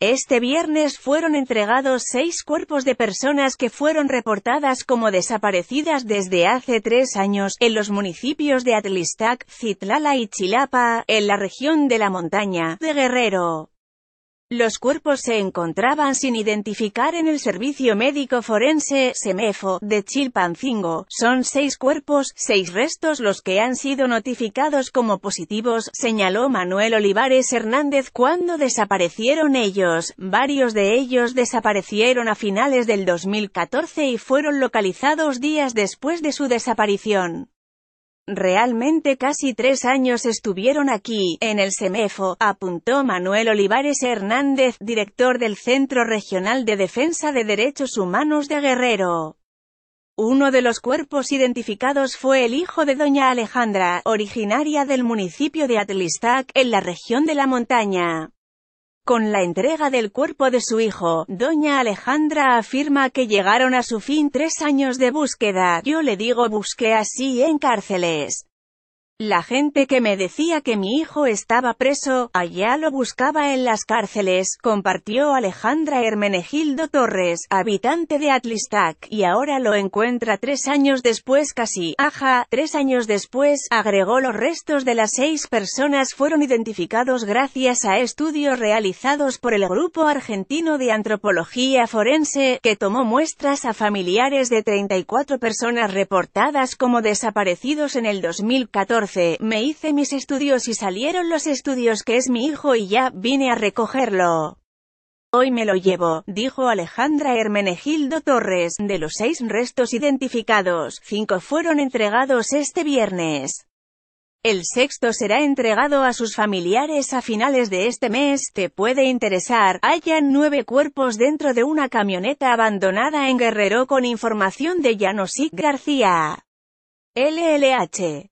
Este viernes fueron entregados seis cuerpos de personas que fueron reportadas como desaparecidas desde hace tres años, en los municipios de Atlistac, Citlala y Chilapa, en la región de la montaña, de Guerrero. Los cuerpos se encontraban sin identificar en el Servicio Médico Forense, SEMEFO, de Chilpancingo. Son seis cuerpos, seis restos los que han sido notificados como positivos, señaló Manuel Olivares Hernández cuando desaparecieron ellos. Varios de ellos desaparecieron a finales del 2014 y fueron localizados días después de su desaparición. Realmente casi tres años estuvieron aquí, en el SEMEFO, apuntó Manuel Olivares Hernández, director del Centro Regional de Defensa de Derechos Humanos de Guerrero. Uno de los cuerpos identificados fue el hijo de doña Alejandra, originaria del municipio de Atlistac, en la región de la montaña. Con la entrega del cuerpo de su hijo, doña Alejandra afirma que llegaron a su fin tres años de búsqueda, yo le digo busqué así en cárceles. La gente que me decía que mi hijo estaba preso, allá lo buscaba en las cárceles, compartió Alejandra Hermenegildo Torres, habitante de Atlistac, y ahora lo encuentra tres años después casi, Aja, tres años después, agregó los restos de las seis personas fueron identificados gracias a estudios realizados por el Grupo Argentino de Antropología Forense, que tomó muestras a familiares de 34 personas reportadas como desaparecidos en el 2014 me hice mis estudios y salieron los estudios que es mi hijo y ya, vine a recogerlo. Hoy me lo llevo, dijo Alejandra Hermenegildo Torres, de los seis restos identificados, cinco fueron entregados este viernes. El sexto será entregado a sus familiares a finales de este mes. Te puede interesar, hayan nueve cuerpos dentro de una camioneta abandonada en Guerrero con información de Janosik García. LLH.